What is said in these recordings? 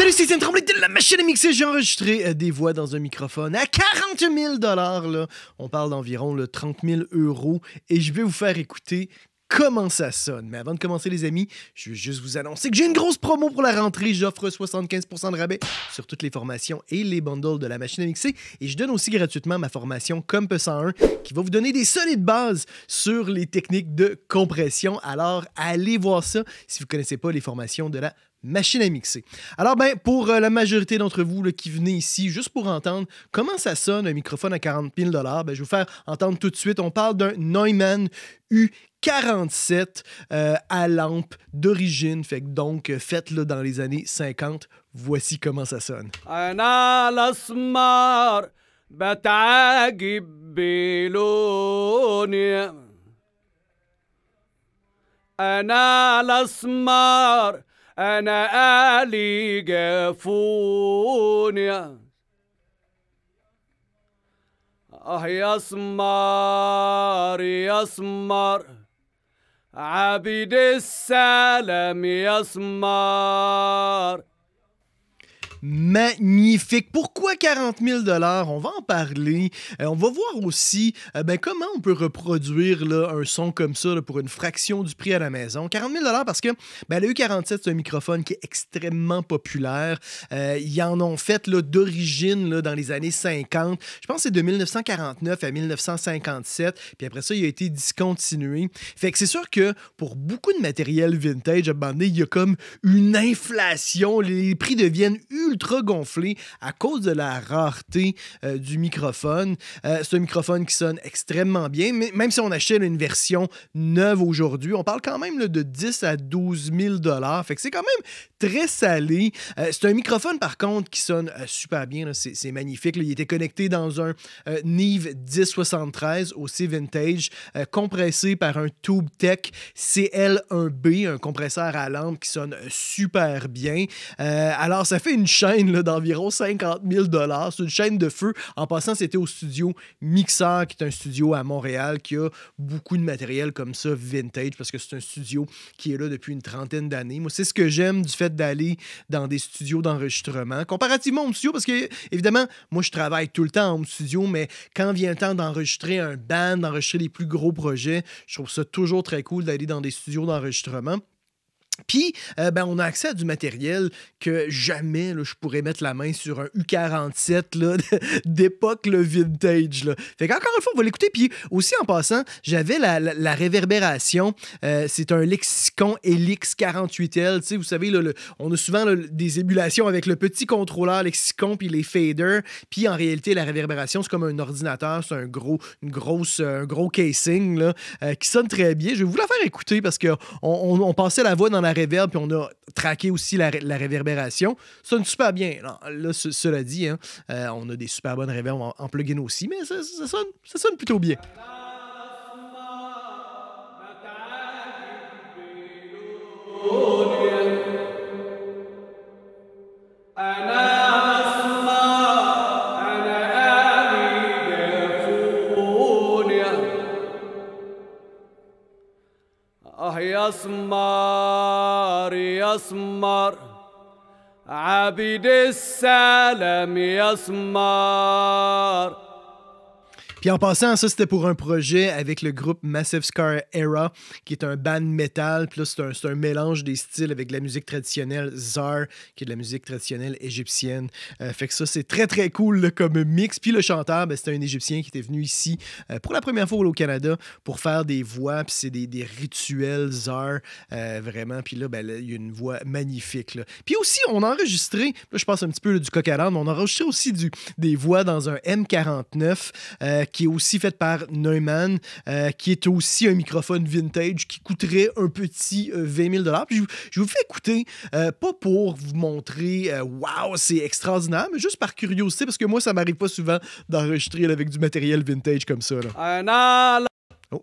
Salut, c'est Sam Tremblay de la machine à mixer. J'ai enregistré euh, des voix dans un microphone à 40 000 là. On parle d'environ 30 000 euros. Et je vais vous faire écouter comment ça sonne. Mais avant de commencer, les amis, je veux juste vous annoncer que j'ai une grosse promo pour la rentrée. J'offre 75% de rabais sur toutes les formations et les bundles de la machine à mixer. Et je donne aussi gratuitement ma formation Comp 101 qui va vous donner des solides bases sur les techniques de compression. Alors, allez voir ça si vous ne connaissez pas les formations de la machine à mixer. Alors, ben, pour euh, la majorité d'entre vous qui venez ici, juste pour entendre comment ça sonne un microphone à 40 000 ben, je vais vous faire entendre tout de suite. On parle d'un Neumann U47 euh, à lampe d'origine, fait que donc euh, faites dans les années 50. Voici comment ça sonne. أنا آلي جافوني آه يا سمار يا سمار عبيد السلام يا سمار magnifique. Pourquoi 40 000 On va en parler. Euh, on va voir aussi euh, ben, comment on peut reproduire un son comme ça pour une fraction du prix à la maison. 40 000 parce que ben, le U47, c'est un microphone qui est extrêmement populaire. Euh, ils en ont fait d'origine dans les années 50. Je pense que c'est de 1949 à 1957. Puis après ça, il a été discontinué. Fait que c'est sûr que pour beaucoup de matériel vintage, abandonné, il y a comme une inflation. Les prix deviennent ultra gonflé à cause de la rareté euh, du microphone. Euh, c'est un microphone qui sonne extrêmement bien, mais même si on achète une version neuve aujourd'hui, on parle quand même de 10 à 12 000 dollars. Fait que c'est quand même très salé. Euh, c'est un microphone par contre qui sonne super bien. C'est, magnifique. Il était connecté dans un Neve 1073 aussi vintage, compressé par un Tube Tech CL1B, un compresseur à lampe qui sonne super bien. alors ça fait une chaîne d'environ 50 000 C'est une chaîne de feu. En passant, c'était au studio Mixer, qui est un studio à Montréal qui a beaucoup de matériel comme ça, vintage, parce que c'est un studio qui est là depuis une trentaine d'années. Moi, c'est ce que j'aime du fait d'aller dans des studios d'enregistrement. Comparativement au studio, parce que, évidemment, moi, je travaille tout le temps en studio, mais quand vient le temps d'enregistrer un band, d'enregistrer les plus gros projets, je trouve ça toujours très cool d'aller dans des studios d'enregistrement. Puis, euh, ben, on a accès à du matériel que jamais je pourrais mettre la main sur un U47 d'époque le vintage. Là. Fait qu'encore une fois, on va l'écouter. Puis aussi, en passant, j'avais la, réverbération. Euh, c'est un Lexicon Helix 48L. Vous savez, on a souvent des émulations avec le petit contrôleur Lexicon puis les faders. Puis en réalité, la réverbération, c'est comme un ordinateur. C'est un gros, une grosse, gros casing euh, qui sonne très bien. Je vais vous la faire écouter parce qu'on on, passait la voix dans la la puis on a traqué aussi la, réverbération. Ça sonne super bien. là, cela dit, hein, euh, on a des super bonnes réverbes en, en plugin aussi, mais ça sonne plutôt bien. يسمر يسمر عبيد السلام يسمر Puis en passant, ça, c'était pour un projet avec le groupe Massive Scar Era, qui est un band metal. Puis là, c'est un, mélange des styles avec de la musique traditionnelle Zar, qui est de la musique traditionnelle égyptienne. Euh, fait que ça, c'est très, très cool comme mix. Puis le chanteur, ben, c'était un Égyptien qui était venu ici euh, pour la première fois au Canada pour faire des voix. Puis c'est des, rituels Zar, euh, vraiment. Puis là, ben, il y a une voix magnifique. Puis aussi, on a enregistré, là, je passe un petit peu du coq à mais on a enregistré aussi des voix dans un M49 qui est aussi faite par Neumann, euh, qui est aussi un microphone vintage qui coûterait un petit 20 euh, 000 je, vous, fais écouter, euh, pas pour vous montrer, waouh, wow, c'est extraordinaire, mais juste par curiosité, parce que moi, ça m'arrive pas souvent d'enregistrer avec du matériel vintage comme ça. Là. Oh,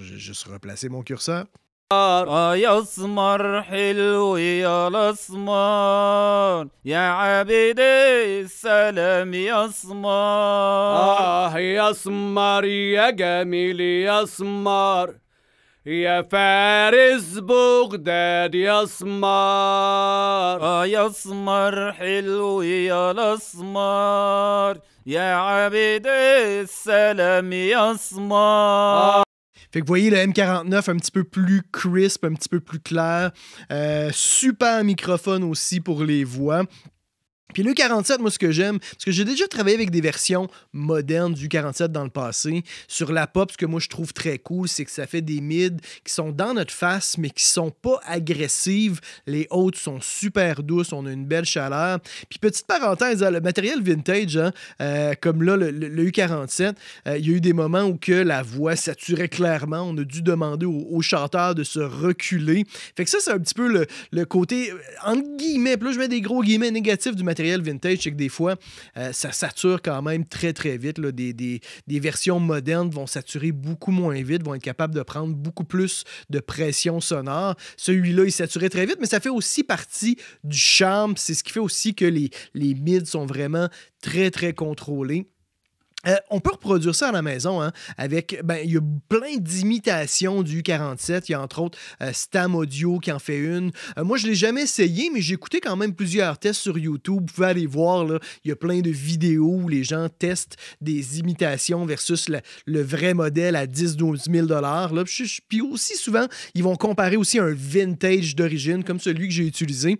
j'ai juste replacé mon curseur. يا اسمر يا جميل يا اسمر يا فارس بغداد يا اسمر اه يا حلو يا يا عبيد السلام يا Fait que vous voyez le M49 un petit peu plus crisp, un petit peu plus clair. Euh, super microphone aussi pour les voix. Puis le 47, moi, ce que j'aime, parce que j'ai déjà travaillé avec des versions modernes du 47 dans le passé. Sur la pop, ce que moi, je trouve très cool, c'est que ça fait des mids qui sont dans notre face, mais qui sont pas agressives. Les hautes sont super douces, on a une belle chaleur. Puis petite parenthèse, hein, le matériel vintage, hein, euh, comme là, le, U47, euh, il y a eu des moments où que la voix saturait clairement. On a dû demander aux chanteurs chanteur de se reculer. Fait que ça, c'est un petit peu le, le côté, euh, entre guillemets, puis là, je mets des gros guillemets négatifs du matériel matériel vintage, c'est que des fois, euh, ça sature quand même très, très vite. Des, versions modernes vont saturer beaucoup moins vite, vont être capables de prendre beaucoup plus de pression sonore. Celui-là, il saturait très vite, mais ça fait aussi partie du charme. C'est ce qui fait aussi que les, les mids sont vraiment très, très contrôlés. Euh, on peut reproduire ça à la maison, hein, avec, ben, il y a plein d'imitations du 47 Il y a entre autres euh, Stam Audio qui en fait une. Euh, moi, je l'ai jamais essayé, mais j'ai écouté quand même plusieurs tests sur YouTube. Vous pouvez aller voir, il y a plein de vidéos où les gens testent des imitations versus le vrai modèle à 10-12 000 Puis, aussi souvent, ils vont comparer aussi un vintage d'origine, comme celui que j'ai utilisé.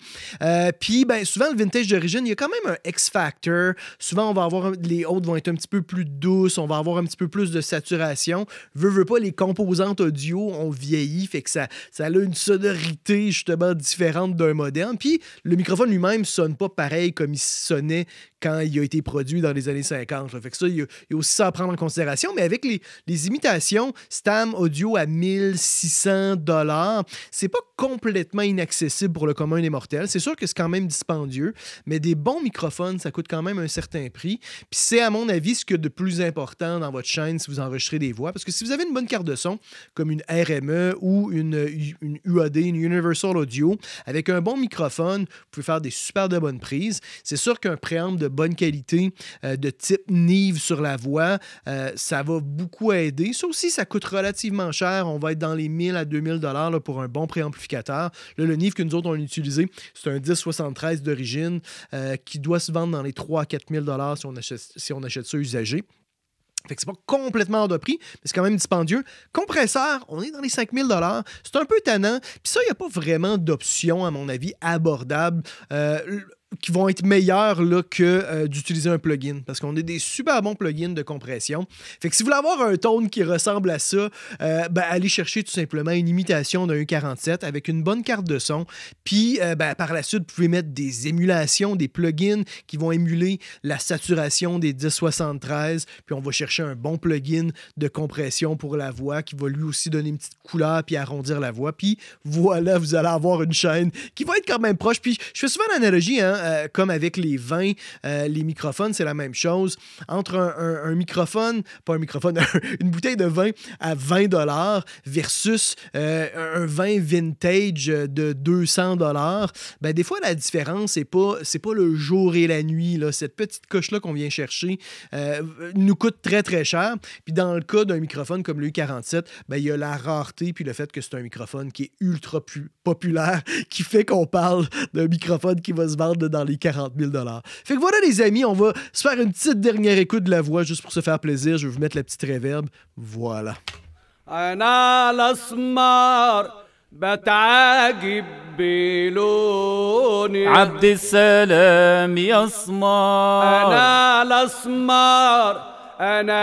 puis, ben, souvent, le vintage d'origine, il y a quand même un X-Factor. Souvent, on va avoir, les autres vont être un petit peu plus plus douce, on va avoir un petit peu plus de saturation. Veux, veux pas, les composantes audio ont vieilli, fait que ça, ça a une sonorité justement différente d'un moderne. Puis le microphone lui-même sonne pas pareil comme il sonnait quand il a été produit dans les années 50. Fait ça, il y, a, aussi ça à prendre en considération. Mais avec les, imitations, Stam Audio à 1600 dollars, c'est pas complètement inaccessible pour le commun des mortels. C'est sûr que c'est quand même dispendieux, mais des bons microphones, ça coûte quand même un certain prix. Puis c'est, à mon avis, ce que de plus important dans votre chaîne si vous enregistrez des voix. Parce que si vous avez une bonne carte de son, comme une RME ou une, UAD, une Universal Audio, avec un bon microphone, vous pouvez faire des super de bonnes prises. C'est sûr qu'un de bonne qualité, euh, de type Nive sur la voie, euh, ça va beaucoup aider. Ça aussi, ça coûte relativement cher. On va être dans les 1000 à 2000 dollars pour un bon préamplificateur. le Nive que nous autres, on utilisé, c'est un 1073 d'origine euh, qui doit se vendre dans les 3 à 4000 dollars si on achète, si on achète ça usagé. Fait que c'est pas complètement hors de prix, mais c'est quand même dispendieux. Compresseur, on est dans les 5000 dollars. C'est un peu tannant. Puis ça, il n'y a pas vraiment d'option, à mon avis, abordable qui vont être meilleurs que euh, d'utiliser un plugin parce qu'on a des super bons plugins de compression. Fait que si vous voulez avoir un tone qui ressemble à ça, euh, ben, allez chercher tout simplement une imitation d'un e U47 avec une bonne carte de son. Puis euh, ben, par la suite, vous pouvez mettre des émulations, des plugins qui vont émuler la saturation des 1073. Puis on va chercher un bon plugin de compression pour la voix qui va lui aussi donner une petite couleur puis arrondir la voix. Puis voilà, vous allez avoir une chaîne qui va être quand même proche. Puis je fais souvent l'analogie, hein, euh, comme avec les vins, euh, les microphones, c'est la même chose. Entre un, microphone, pas un microphone, une bouteille de vin à 20 dollars versus euh, un vin vintage de 200 dollars, ben, des fois la différence c'est pas c'est pas le jour et la nuit là. Cette petite coche là qu'on vient chercher nous coûte très très cher. Puis dans le cas d'un microphone comme le U47, ben il y a la rareté puis le fait que c'est un microphone qui est ultra populaire, qui fait qu'on parle d'un microphone qui va se vendre dans les 40 000 Fait que voilà, les amis, on va se faire une petite dernière écoute de la voix juste pour se faire plaisir. Je vais vous mettre la petite réverbe. Voilà. أنا بتعجب بلوني عبد السلام أنا أنا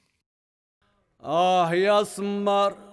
آه يا سمر